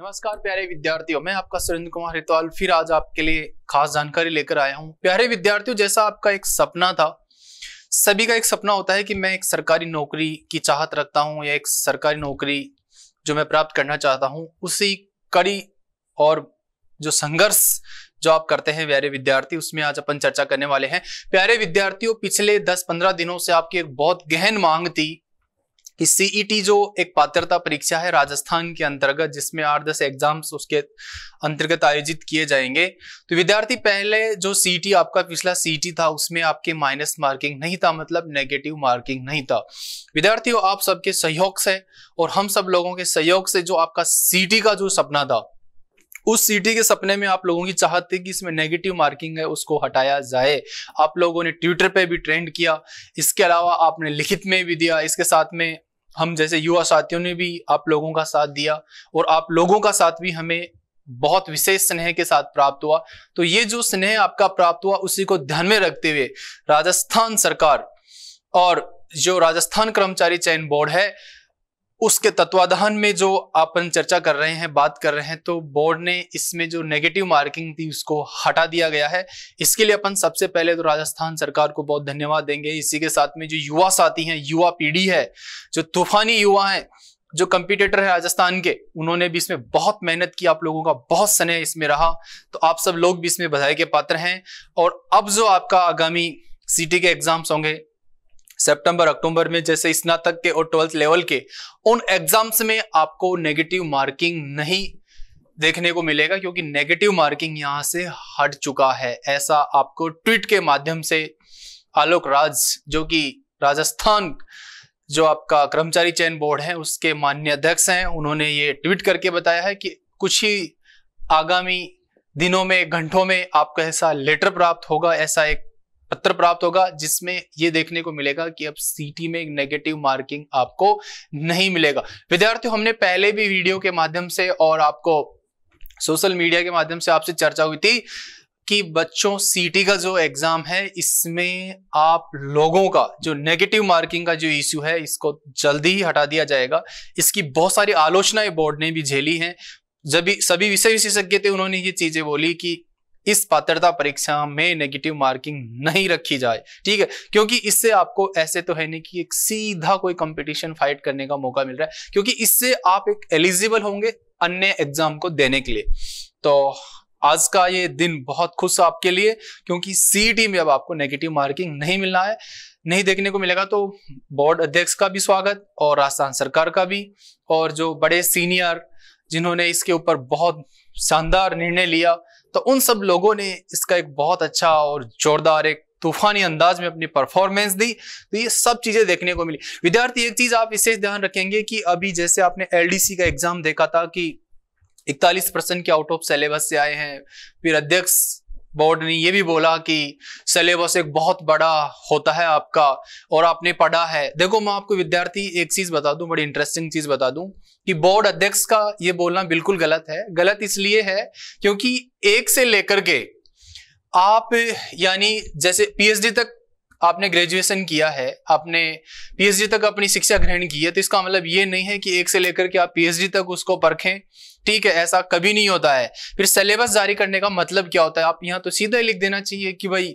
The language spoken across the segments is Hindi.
नमस्कार प्यारे विद्यार्थियों मैं आपका सुरेंद्र कुमार हितवाल फिर आज आपके लिए खास जानकारी लेकर आया हूं प्यारे विद्यार्थियों जैसा आपका एक सपना था सभी का एक सपना होता है कि मैं एक सरकारी नौकरी की चाहत रखता हूं या एक सरकारी नौकरी जो मैं प्राप्त करना चाहता हूं उसी कड़ी और जो संघर्ष जो आप करते हैं प्यारे विद्यार्थी उसमें आज अपन चर्चा करने वाले हैं प्यारे विद्यार्थियों पिछले दस पंद्रह दिनों से आपकी एक बहुत गहन मांग थी कि सीईटी e जो एक पात्रता परीक्षा है राजस्थान के अंतर्गत जिसमें आठ दस एग्जाम्स उसके अंतर्गत आयोजित किए जाएंगे तो विद्यार्थी पहले जो सीईटी e आपका पिछला सीईटी e था उसमें आपके माइनस मार्किंग नहीं था मतलब नेगेटिव मार्किंग नहीं था विद्यार्थियों आप सबके सहयोग से और हम सब लोगों के सहयोग से जो आपका सीटी का जो सपना था उस सीटी के सपने में आप लोगों की चाहत थी कि इसमें नेगेटिव मार्किंग है उसको हटाया जाए आप लोगों ने ट्विटर पे भी ट्रेंड किया इसके अलावा आपने लिखित में भी दिया इसके साथ में हम जैसे युवा साथियों ने भी आप लोगों का साथ दिया और आप लोगों का साथ भी हमें बहुत विशेष स्नेह के साथ प्राप्त हुआ तो ये जो स्नेह आपका प्राप्त हुआ उसी को ध्यान में रखते हुए राजस्थान सरकार और जो राजस्थान कर्मचारी चयन बोर्ड है उसके तत्वाधान में जो अपन चर्चा कर रहे हैं बात कर रहे हैं तो बोर्ड ने इसमें जो नेगेटिव मार्किंग थी उसको हटा दिया गया है इसके लिए अपन सबसे पहले तो राजस्थान सरकार को बहुत धन्यवाद देंगे इसी के साथ में जो युवा साथी हैं युवा पीढ़ी है जो तूफानी युवा हैं जो कंपिटेटर है राजस्थान के उन्होंने भी इसमें बहुत मेहनत की आप लोगों का बहुत स्नेह इसमें रहा तो आप सब लोग भी इसमें बधाई के पात्र हैं और अब जो आपका आगामी सिटी के एग्जाम्स होंगे सितंबर अक्टूबर में जैसे स्नातक के और ट्वेल्थ लेवल के उन एग्जाम्स में आपको नेगेटिव मार्किंग नहीं देखने को मिलेगा क्योंकि नेगेटिव मार्किंग यहां से हट चुका है ऐसा आपको ट्वीट के माध्यम से आलोक राज जो कि राजस्थान जो आपका कर्मचारी चयन बोर्ड है उसके मान्य अध्यक्ष हैं उन्होंने ये ट्वीट करके बताया है कि कुछ ही आगामी दिनों में घंटों में आपका ऐसा लेटर प्राप्त होगा ऐसा एक पत्र प्राप्त होगा जिसमें यह देखने को मिलेगा कि अब सीटी में नेगेटिव मार्किंग आपको नहीं मिलेगा विद्यार्थियों हमने पहले भी वीडियो के माध्यम से और आपको सोशल मीडिया के माध्यम से आपसे चर्चा हुई थी कि बच्चों सीटी का जो एग्ज़ाम है इसमें आप लोगों का जो नेगेटिव मार्किंग का जो इश्यू है इसको जल्दी ही हटा दिया जाएगा इसकी बहुत सारी आलोचनाएं बोर्ड ने भी झेली हैं जब सभी विषय विशेषज्ञ थे उन्होंने ये चीज़ें बोली कि इस पात्रता परीक्षा में नेगेटिव मार्किंग नहीं रखी जाए ठीक है क्योंकि इससे आपको ऐसे तो है नहीं कि एक सीधा कोई कंपटीशन फाइट करने का मौका मिल रहा है क्योंकि इससे आप एक एलिजिबल होंगे अन्य एग्जाम को देने के लिए तो आज का ये दिन बहुत खुश आपके लिए क्योंकि सीईटी e में अब आपको नेगेटिव मार्किंग नहीं मिलना है नहीं देखने को मिलेगा तो बोर्ड अध्यक्ष का भी स्वागत और राजस्थान सरकार का भी और जो बड़े सीनियर जिन्होंने इसके ऊपर बहुत शानदार निर्णय लिया तो उन सब लोगों ने इसका एक बहुत अच्छा और जोरदार एक तूफानी अंदाज में अपनी परफॉर्मेंस दी तो ये सब चीजें देखने को मिली विद्यार्थी एक चीज आप विशेष ध्यान रखेंगे कि अभी जैसे आपने एलडीसी का एग्जाम देखा था कि इकतालीस परसेंट के आउट ऑफ सिलेबस से आए हैं फिर अध्यक्ष बोर्ड ने ये भी बोला कि सिलेबस एक बहुत बड़ा होता है आपका और आपने पढ़ा है देखो मैं आपको विद्यार्थी एक चीज बता दूं बड़ी इंटरेस्टिंग चीज बता दूं कि बोर्ड अध्यक्ष का ये बोलना बिल्कुल गलत है गलत इसलिए है क्योंकि एक से लेकर के आप यानी जैसे पीएचडी तक आपने ग्रेजुएशन किया है आपने पीएचडी तक अपनी शिक्षा ग्रहण की है तो इसका मतलब ये नहीं है कि एक से लेकर के आप पीएचडी तक उसको परखें ठीक है ऐसा कभी नहीं होता है फिर सिलेबस जारी करने का मतलब क्या होता है आप यहाँ तो सीधा लिख देना चाहिए कि भाई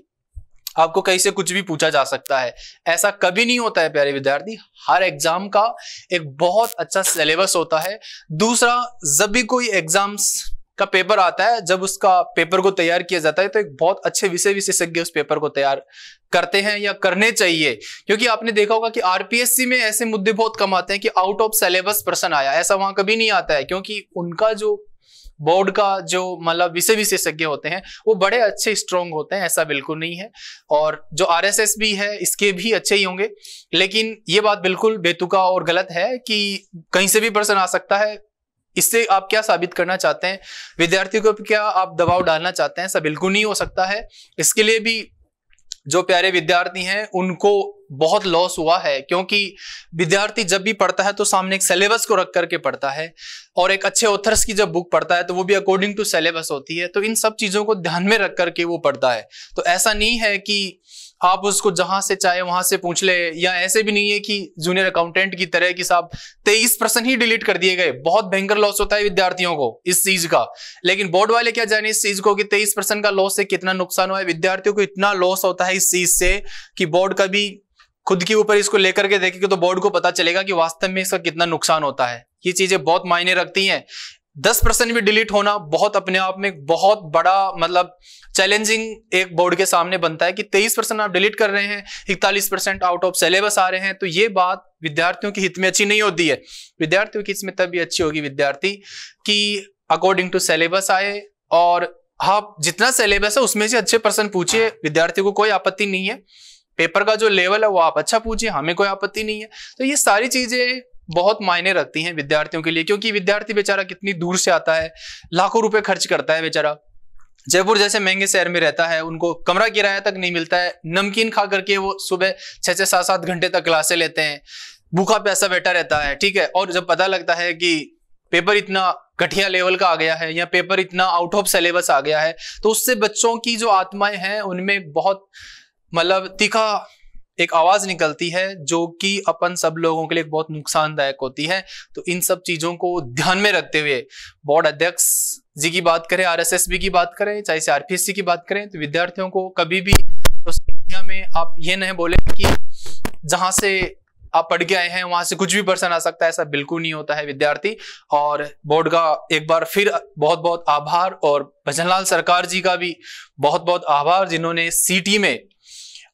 आपको कहीं से कुछ भी पूछा जा सकता है ऐसा कभी नहीं होता है प्यारे विद्यार्थी हर एग्जाम का एक बहुत अच्छा सिलेबस होता है दूसरा जब भी कोई एग्जाम्स का पेपर आता है जब उसका पेपर को तैयार किया जाता है तो एक बहुत अच्छे विषय विशेषज्ञ उस पेपर को तैयार करते हैं या करने चाहिए क्योंकि आपने देखा होगा कि आरपीएससी में ऐसे मुद्दे बहुत कम आते हैं कि आउट ऑफ सिलेबस प्रश्न आया ऐसा वहां कभी नहीं आता है क्योंकि उनका जो बोर्ड का जो मतलब विषय विशेषज्ञ होते हैं वो बड़े अच्छे स्ट्रॉन्ग होते हैं ऐसा बिल्कुल नहीं है और जो आर भी है इसके भी अच्छे ही होंगे लेकिन ये बात बिल्कुल बेतुका और गलत है कि कहीं से भी पर्सन आ सकता है इससे आप क्या साबित करना चाहते हैं विद्यार्थियों को क्या आप दबाव डालना चाहते हैं ऐसा बिल्कुल नहीं हो सकता है इसके लिए भी जो प्यारे विद्यार्थी हैं उनको बहुत लॉस हुआ है क्योंकि विद्यार्थी जब भी पढ़ता है तो सामने एक सिलेबस को रख करके पढ़ता है और एक अच्छे ऑथर्स की जब बुक पढ़ता है तो वो भी अकॉर्डिंग टू सिलेबस होती है तो इन सब चीज़ों को ध्यान में रख करके वो पढ़ता है तो ऐसा नहीं है कि आप उसको जहां से चाहे वहां से पूछ ले या ऐसे भी नहीं है कि जूनियर अकाउंटेंट की तरह कि साहब तेईस परसेंट ही डिलीट कर दिए गए बहुत भयंकर लॉस होता है विद्यार्थियों को इस चीज का लेकिन बोर्ड वाले क्या जाने इस चीज को कि तेईस परसेंट का लॉस से कितना नुकसान हुआ है विद्यार्थियों को इतना लॉस होता है इस चीज से कि बोर्ड का भी खुद के ऊपर इसको लेकर के देखेंगे तो बोर्ड को पता चलेगा कि वास्तव में इसका कितना नुकसान होता है ये चीजें बहुत मायने रखती हैं दस परसेंट भी डिलीट होना बहुत अपने आप में बहुत बड़ा मतलब चैलेंजिंग एक बोर्ड के सामने बनता है कि तेईस परसेंट आप डिलीट कर रहे हैं इकतालीस परसेंट आउट ऑफ सिलेबस आ रहे हैं तो ये बात विद्यार्थियों के हित में अच्छी नहीं होती है विद्यार्थियों की इसमें तभी अच्छी होगी विद्यार्थी कि अकॉर्डिंग टू सिलेबस आए और आप हाँ, जितना सिलेबस है उसमें से अच्छे परसेंट पूछिए विद्यार्थियों को कोई आपत्ति नहीं है पेपर का जो लेवल है वो आप अच्छा पूछिए हमें कोई आपत्ति नहीं है तो ये सारी चीजें बहुत मायने रखती हैं विद्यार्थियों के लिए क्योंकि विद्यार्थी बेचारा कितनी दूर से आता है लाखों रुपए खर्च करता है बेचारा जयपुर जैसे महंगे शहर में रहता है उनको कमरा किराया तक नहीं मिलता है नमकीन खा करके वो सुबह छः छः सात सात घंटे तक क्लासे लेते हैं भूखा प्यासा बैठा रहता है ठीक है और जब पता लगता है कि पेपर इतना घटिया लेवल का आ गया है या पेपर इतना आउट ऑफ सिलेबस आ गया है तो उससे बच्चों की जो आत्माएं हैं उनमें बहुत मतलब तीखा एक आवाज निकलती है जो कि अपन सब लोगों के लिए बहुत नुकसानदायक होती है तो इन सब चीजों को ध्यान में रखते हुए बोर्ड अध्यक्ष जी की बात करें आरएसएसबी की बात करें चाहे सीआरपीएससी की बात करें तो विद्यार्थियों को कभी भी दुनिया में आप ये नहीं बोले कि जहां से आप पढ़ के आए हैं वहां से कुछ भी पर्सन आ सकता है ऐसा बिल्कुल नहीं होता है विद्यार्थी और बोर्ड का एक बार फिर बहुत बहुत आभार और भजनलाल सरकार जी का भी बहुत बहुत आभार जिन्होंने सीटी में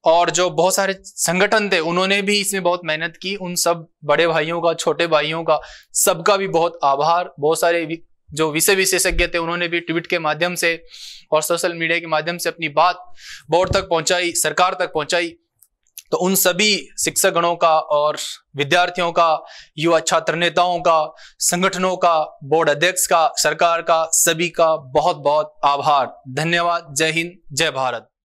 और जो बहुत सारे संगठन थे उन्होंने भी इसमें बहुत मेहनत की उन सब बड़े भाइयों का छोटे भाइयों का सबका भी बहुत आभार बहुत सारे जो विषय विशेषज्ञ थे उन्होंने भी ट्वीट के माध्यम से और सोशल मीडिया के माध्यम से अपनी बात बोर्ड तक पहुंचाई सरकार तक पहुंचाई तो उन सभी शिक्षकगणों का और विद्यार्थियों का युवा छात्र नेताओं का संगठनों का बोर्ड अध्यक्ष का सरकार का सभी का बहुत बहुत आभार धन्यवाद जय हिंद जय भारत